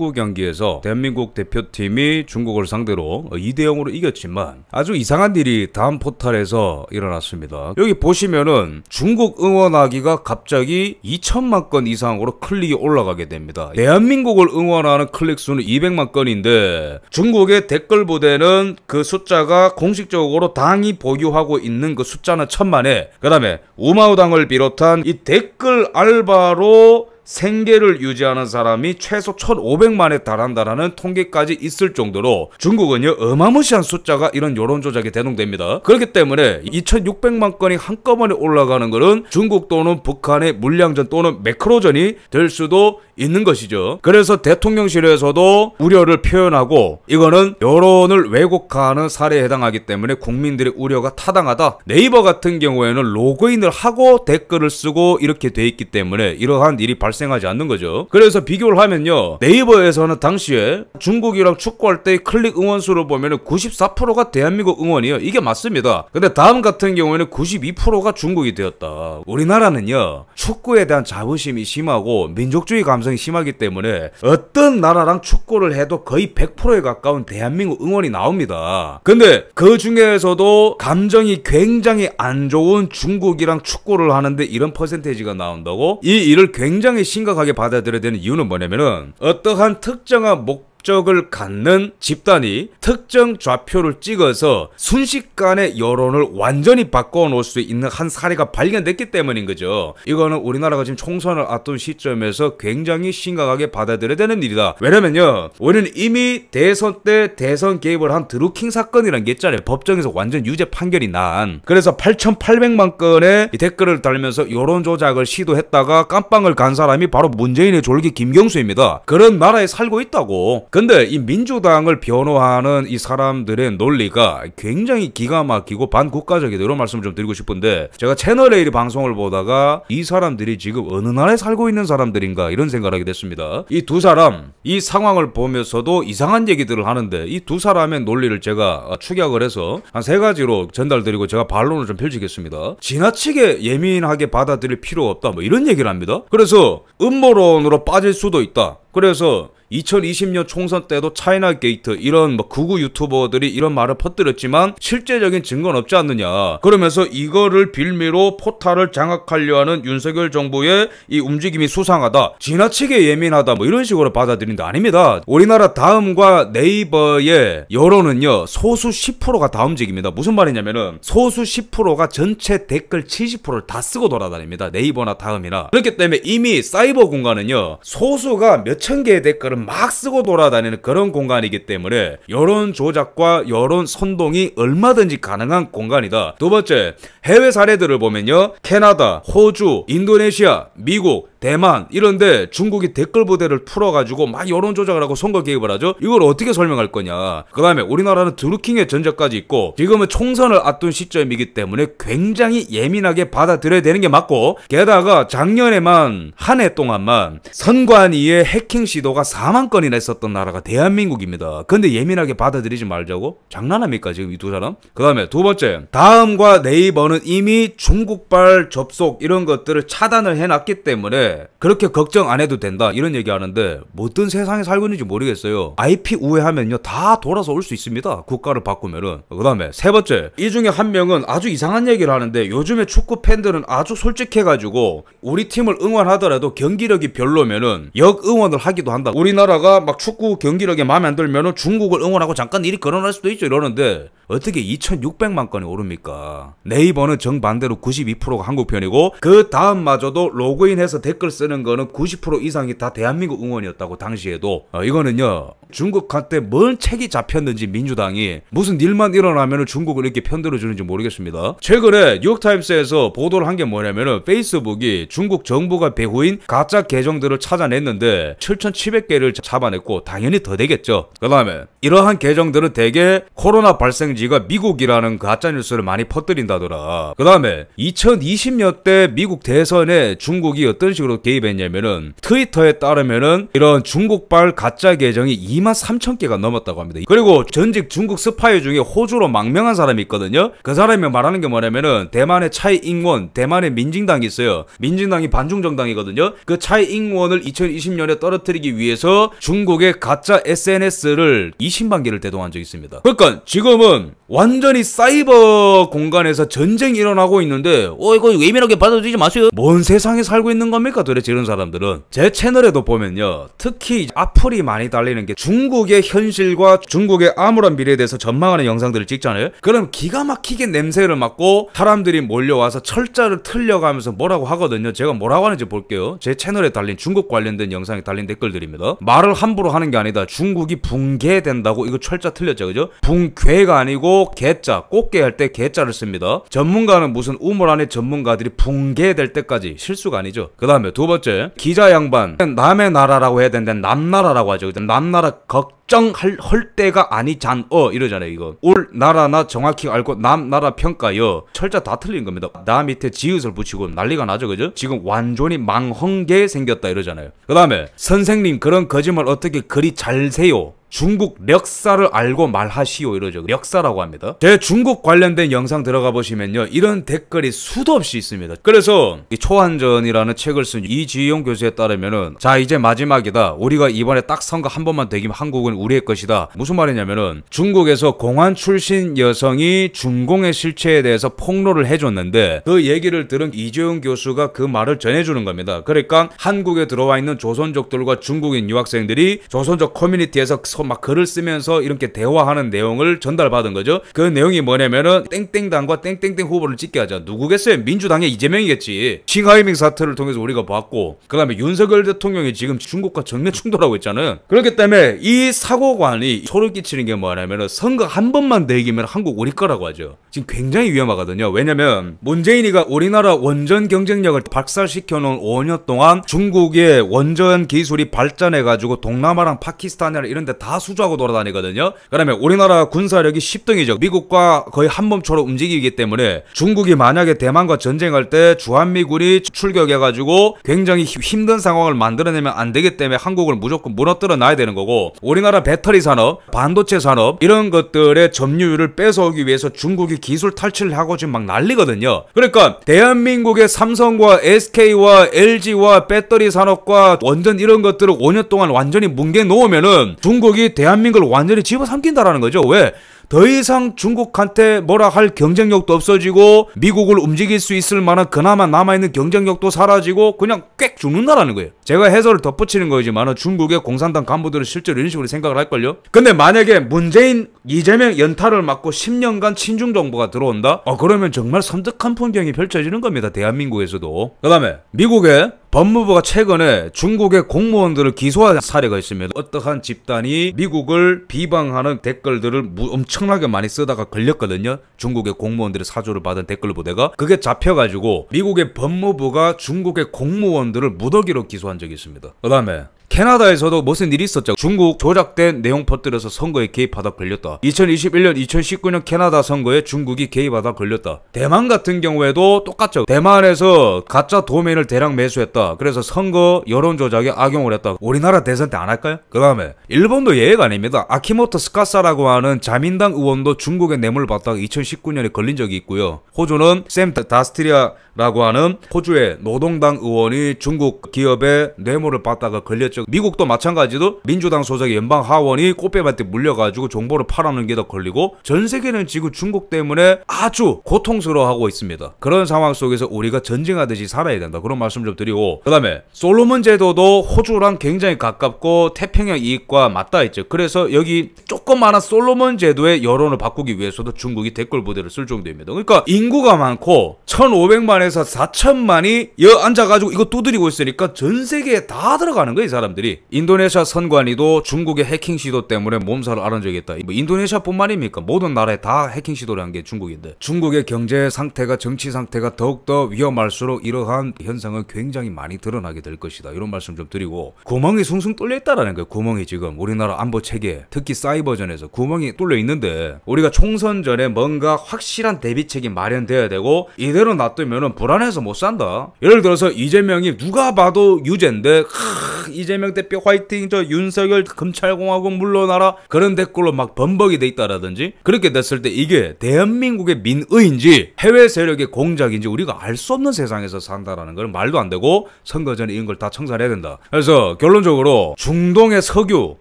축구 경기에서 대한민국 대표팀이 중국을 상대로 2대 0으로 이겼지만 아주 이상한 일이 다음 포탈에서 일어났습니다. 여기 보시면은 중국 응원하기가 갑자기 2천만 건 이상으로 클릭이 올라가게 됩니다. 대한민국을 응원하는 클릭 수는 200만 건인데 중국의 댓글 부대는 그 숫자가 공식적으로 당이 보유하고 있는 그 숫자는 천만에 그 다음에 우마우당을 비롯한 이 댓글 알바로 생계를 유지하는 사람이 최소 1,500만에 달한다라는 통계까지 있을 정도로 중국은요 어마무시한 숫자가 이런 여론 조작에 대동됩니다. 그렇기 때문에 2,600만 건이 한꺼번에 올라가는 것은 중국 또는 북한의 물량전 또는 매크로전이 될 수도 있는 것이죠. 그래서 대통령실에서도 우려를 표현하고 이거는 여론을 왜곡하는 사례에 해당하기 때문에 국민들의 우려가 타당하다. 네이버 같은 경우에는 로그인을 하고 댓글을 쓰고 이렇게 돼 있기 때문에 이러한 일이 발생 발생하지 않는 거죠. 그래서 비교를 하면요. 네이버에서는 당시에 중국이랑 축구할 때의 클릭 응원수를 보면 94%가 대한민국 응원이에요. 이게 맞습니다. 근데 다음 같은 경우에는 92%가 중국이 되었다. 우리나라는요. 축구에 대한 자부심이 심하고 민족주의 감성이 심하기 때문에 어떤 나라랑 축구를 해도 거의 100%에 가까운 대한민국 응원이 나옵니다. 근데 그 중에서도 감정이 굉장히 안 좋은 중국이랑 축구를 하는데 이런 퍼센테이지가 나온다고 이 일을 굉장히 심각하게 받아들여야 되는 이유는 뭐냐면은 어떠한 특정한 목 업적을 갖는 집단이 특정 좌표를 찍어서 순식간에 여론을 완전히 바꿔놓을 수 있는 한 사례가 발견됐기 때문인 거죠. 이거는 우리나라가 지금 총선을 앞둔 시점에서 굉장히 심각하게 받아들여야 되는 일이다. 왜냐면요. 우리는 이미 대선 때 대선 개입을 한 드루킹 사건이라는 게 있잖아요. 법정에서 완전 유죄 판결이 난. 그래서 8,800만 건의 댓글을 달면서 여론 조작을 시도했다가 깜빵을 간 사람이 바로 문재인의 졸기 김경수입니다. 그런 나라에 살고 있다고. 근데 이 민주당을 변호하는 이 사람들의 논리가 굉장히 기가 막히고 반국가적이다 이런 말씀 을좀 드리고 싶은데 제가 채널A 방송을 보다가 이 사람들이 지금 어느 나라에 살고 있는 사람들인가 이런 생각을 하게 됐습니다. 이 두 사람 이 상황을 보면서도 이상한 얘기들을 하는데 이 두 사람의 논리를 제가 축약을 해서 한 세 가지로 전달드리고 제가 반론을 좀 펼치겠습니다. 지나치게 예민하게 받아들일 필요 없다 뭐 이런 얘기를 합니다. 그래서 음모론으로 빠질 수도 있다. 그래서 2020년 총선 때도 차이나 게이트 이런 뭐 구구 유튜버들이 이런 말을 퍼뜨렸지만 실제적인 증거는 없지 않느냐. 그러면서 이거를 빌미로 포탈을 장악하려 하는 윤석열 정부의 이 움직임이 수상하다. 지나치게 예민하다. 뭐 이런 식으로 받아들인다. 아닙니다. 우리나라 다음과 네이버의 여론은요. 소수 10%가 다 움직입니다. 무슨 말이냐면은 소수 10%가 전체 댓글 70%를 다 쓰고 돌아다닙니다. 네이버나 다음이나. 그렇기 때문에 이미 사이버 공간은요. 소수가 몇천 개의 댓글을 막 쓰고 돌아다니는 그런 공간이기 때문에 여론 조작과 여론 선동이 얼마든지 가능한 공간이다. 두 번째, 해외 사례들을 보면요. 캐나다, 호주, 인도네시아, 미국 대만 이런데 중국이 댓글 부대를 풀어가지고 막 여론 조작을 하고 선거 개입을 하죠. 이걸 어떻게 설명할 거냐. 그 다음에 우리나라는 드루킹의 전적까지 있고 지금은 총선을 앞둔 시점이기 때문에 굉장히 예민하게 받아들여야 되는 게 맞고 게다가 작년에만 한 해 동안만 선관위의 해킹 시도가 4만 건이나 있었던 나라가 대한민국입니다. 근데 예민하게 받아들이지 말자고? 장난합니까 지금 이 두 사람? 그 다음에 두 번째 다음과 네이버는 이미 중국발 접속 이런 것들을 차단을 해놨기 때문에 그렇게 걱정 안 해도 된다 이런 얘기하는데 어떤 세상에 살고 있는지 모르겠어요. IP 우회하면요 다 돌아서 올 수 있습니다. 국가를 바꾸면은 그 다음에 세 번째 이 중에 한 명은 아주 이상한 얘기를 하는데 요즘에 축구 팬들은 아주 솔직해가지고 우리 팀을 응원하더라도 경기력이 별로면은 역응원을 하기도 한다. 우리나라가 막 축구 경기력에 마음에 안 들면은 중국을 응원하고 잠깐 일이 걸어날 수도 있죠 이러는데 어떻게 2,600만 건이 오릅니까? 네이버는 정반대로 92%가 한국 편이고 그 다음마저도 로그인해서 댓글 댓글 쓰는 거는 90% 이상이 다 대한민국 응원이었다고 당시에도 어, 이거는요 중국한테 뭔 책이 잡혔는지 민주당이 무슨 일만 일어나면 중국을 이렇게 편들어주는지 모르겠습니다. 최근에 뉴욕타임스에서 보도를 한 게뭐냐면 페이스북이 중국 정부가 배후인 가짜 계정들을 찾아냈는데 7,700개를 잡아냈고 당연히 더 되겠죠. 그 다음에 이러한 계정들은 대개 코로나 발생지가 미국이라는 가짜뉴스를 많이 퍼뜨린다더라. 그 다음에 2020년 때 미국 대선에 중국이 어떤 식으로 개입했냐면은 트위터에 따르면은 이런 중국발 가짜 계정이 2만 3 0 개가 넘었다고 합니다. 그리고 전직 중국 스파이 중에 호주로 망명한 사람이 있거든요. 그 사람이 말하는 게 뭐냐면은 대만의 차이 잉원, 대만의 민진당이 있어요. 민진당이 반중 정당이거든요. 그 차이 잉원을 2020년에 떨어뜨리기 위해서 중국의 가짜 SNS를 20만 개를 대동한 적이 있습니다. 그러니까 지금은 완전히 사이버 공간에서 전쟁이 일어나고 있는데 어 이거 예민하게 받아들이지 마세요. 뭔 세상에 살고 있는 겁니까 도대체 이런 사람들은. 제 채널에도 보면요. 특히 악플이 많이 달리는 게 중... 중국의 현실과 중국의 암울한 미래에 대해서 전망하는 영상들을 찍잖아요. 그럼 기가 막히게 냄새를 맡고 사람들이 몰려와서 철자를 틀려가면서 뭐라고 하거든요. 제가 뭐라고 하는지 볼게요. 제 채널에 달린 중국 관련된 영상에 달린 댓글들입니다. 말을 함부로 하는 게 아니다. 중국이 붕괴된다고 이거 철자 틀렸죠. 그죠? 붕괴가 아니고 개자, 꽃게 할 때 개자를 씁니다. 전문가는 무슨 우물 안에 전문가들이 붕괴될 때까지 실수가 아니죠. 그 다음에 두 번째 기자 양반 남의 나라라고 해야 되는데 남나라라고 하죠. 남나라 걱정할 헐 때가 아니잖어 이러잖아요 이거 올 나라나 정확히 알고 남 나라 평가여 철자 다 틀린 겁니다 나 밑에 지읒을 붙이고 난리가 나죠 그죠 지금 완전히 망헝게 생겼다 이러잖아요 그 다음에 선생님 그런 거짓말 어떻게 그리 잘 세요 중국 역사를 알고 말하시오 이러죠. 역사라고 합니다. 제 중국 관련된 영상 들어가 보시면요. 이런 댓글이 수도 없이 있습니다. 그래서 이 초한전이라는 책을 쓴 이지용 교수에 따르면은 자 이제 마지막이다. 우리가 이번에 딱 선거 한 번만 되기면 한국은 우리의 것이다. 무슨 말이냐면은 중국에서 공안 출신 여성이 중공의 실체에 대해서 폭로를 해줬는데 그 얘기를 들은 이지용 교수가 그 말을 전해주는 겁니다. 그러니까 한국에 들어와 있는 조선족들과 중국인 유학생들이 조선족 커뮤니티에서 막 글을 쓰면서 이렇게 대화하는 내용을 전달받은 거죠. 그 내용이 뭐냐면은 땡땡당과 땡땡땡 후보를 찍게 하자. 누구겠어요? 민주당의 이재명이겠지. 싱하이밍 사태를 통해서 우리가 봤고 그다음에 윤석열 대통령이 지금 중국과 정면 충돌하고 있잖아요. 그렇기 때문에 이 사고관이 소를 끼치는 게 뭐냐면은 선거 한 번만 내기면 한국 우리 거라고 하죠. 지금 굉장히 위험하거든요. 왜냐면 문재인이가 우리나라 원전 경쟁력을 박살시켜 놓은 5년 동안 중국의 원전 기술이 발전해 가지고 동남아랑 파키스탄이랑 이런 데 다 수주하고 돌아다니거든요. 그러면 우리나라 군사력이 10등이죠. 미국과 거의 한몸처럼 움직이기 때문에 중국이 만약에 대만과 전쟁할 때 주한미군이 출격해 가지고 굉장히 힘든 상황을 만들어내면 안 되기 때문에 한국을 무조건 무너뜨려 놔야 되는 거고 우리나라 배터리 산업, 반도체 산업 이런 것들의 점유율을 뺏어오기 위해서 중국이 기술 탈출을 하고 지금 막 난리거든요. 그러니까 대한민국의 삼성과 SK와 LG와 배터리 산업과 원전 이런 것들을 5년 동안 완전히 뭉개 놓으면은 중국이 대한민국을 완전히 집어삼킨다라는 거죠. 왜? 더 이상 중국한테 뭐라 할 경쟁력도 없어지고 미국을 움직일 수 있을 만한 그나마 남아있는 경쟁력도 사라지고 그냥 꽥 죽는다라는 거예요. 제가 해설을 덧붙이는 거지만 중국의 공산당 간부들은 실제로 이런 식으로 생각을 할걸요. 근데 만약에 문재인 이재명 연타를 맞고 10년간 친중 정부가 들어온다? 어 그러면 정말 섬뜩한 풍경이 펼쳐지는 겁니다. 대한민국에서도. 그 다음에 미국의 법무부가 최근에 중국의 공무원들을 기소한 사례가 있습니다. 어떠한 집단이 미국을 비방하는 댓글들을 엄청 엄청나게 많이 쓰다가 걸렸거든요. 중국의 공무원들의 사주를 받은 댓글 보다가 그게 잡혀가지고 미국의 법무부가 중국의 공무원들을 무더기로 기소한 적이 있습니다. 그 다음에 캐나다에서도 무슨 일이 있었죠. 중국 조작된 내용 퍼뜨려서 선거에 개입하다 걸렸다. 2021년 2019년 캐나다 선거에 중국이 개입하다 걸렸다. 대만 같은 경우에도 똑같죠. 대만에서 가짜 도메인을 대량 매수했다. 그래서 선거 여론 조작에 악용을 했다. 우리나라 대선 때 안 할까요? 그 다음에 일본도 예외가 아닙니다. 아키모토 스카사라고 하는 자민당 의원도 중국의 뇌물 받다가 2019년에 걸린 적이 있고요. 호주는 샘 다스트리아라고 하는 호주의 노동당 의원이 중국 기업의 뇌물을 받다가 걸렸죠. 있죠. 미국도 마찬가지로 민주당 소속의 연방 하원이 꽃뱀한테 물려가지고 정보를 팔아넘게 더 걸리고 전 세계는 지금 중국 때문에 아주 고통스러워하고 있습니다. 그런 상황 속에서 우리가 전쟁하듯이 살아야 된다. 그런 말씀 좀 드리고 그다음에 솔로몬 제도도 호주랑 굉장히 가깝고 태평양 이익과 맞닿아 있죠. 그래서 여기 조금만한 솔로몬 제도의 여론을 바꾸기 위해서도 중국이 댓글 부대를 쓸 정도입니다. 그러니까 인구가 많고 1,500만에서 4,000만이 여 앉아가지고 이거 두드리고 있으니까 전 세계에 다 들어가는 거예요, 이 사람. 사람들이 인도네시아 선관위도 중국의 해킹 시도 때문에 몸살을 앓은 적이 있다. 뭐 인도네시아뿐만입니까? 모든 나라에 다 해킹 시도를 한 게 중국인데 중국의 경제 상태가 정치 상태가 더욱더 위험할수록 이러한 현상은 굉장히 많이 드러나게 될 것이다. 이런 말씀 좀 드리고 구멍이 숭숭 뚫려 있다라는 거예요. 구멍이 지금 우리나라 안보 체계 특히 사이버전에서 구멍이 뚫려 있는데 우리가 총선 전에 뭔가 확실한 대비책이 마련돼야 되고 이대로 놔두면 불안해서 못 산다. 예를 들어서 이재명이 누가 봐도 유죄인데 크, 이재명 이재명 대표 화이팅 저 윤석열 검찰공화국 물러나라 그런 댓글로 막 범벅이 돼 있다라든지 그렇게 됐을 때 이게 대한민국의 민의인지 해외 세력의 공작인지 우리가 알 수 없는 세상에서 산다라는 건 말도 안 되고 선거 전에 이런 걸 다 청산해야 된다. 그래서 결론적으로 중동의 석유,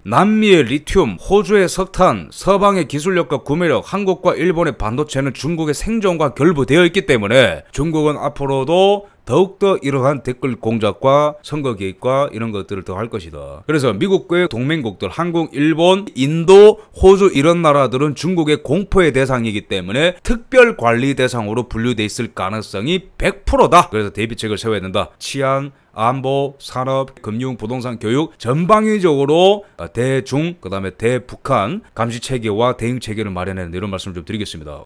남미의 리튬, 호주의 석탄, 서방의 기술력과 구매력, 한국과 일본의 반도체는 중국의 생존과 결부되어 있기 때문에 중국은 앞으로도 더욱더 이러한 댓글 공작과 선거 개입과 이런 것들을 더 할 것이다. 그래서 미국과의 동맹국들, 한국, 일본, 인도, 호주 이런 나라들은 중국의 공포의 대상이기 때문에 특별 관리 대상으로 분류돼 있을 가능성이 100%다. 그래서 대비책을 세워야 된다. 치안, 안보, 산업, 금융, 부동산, 교육 전방위적으로 어, 대중 그다음에 대북한 감시 체계와 대응 체계를 마련하는 이런 말씀을 좀 드리겠습니다.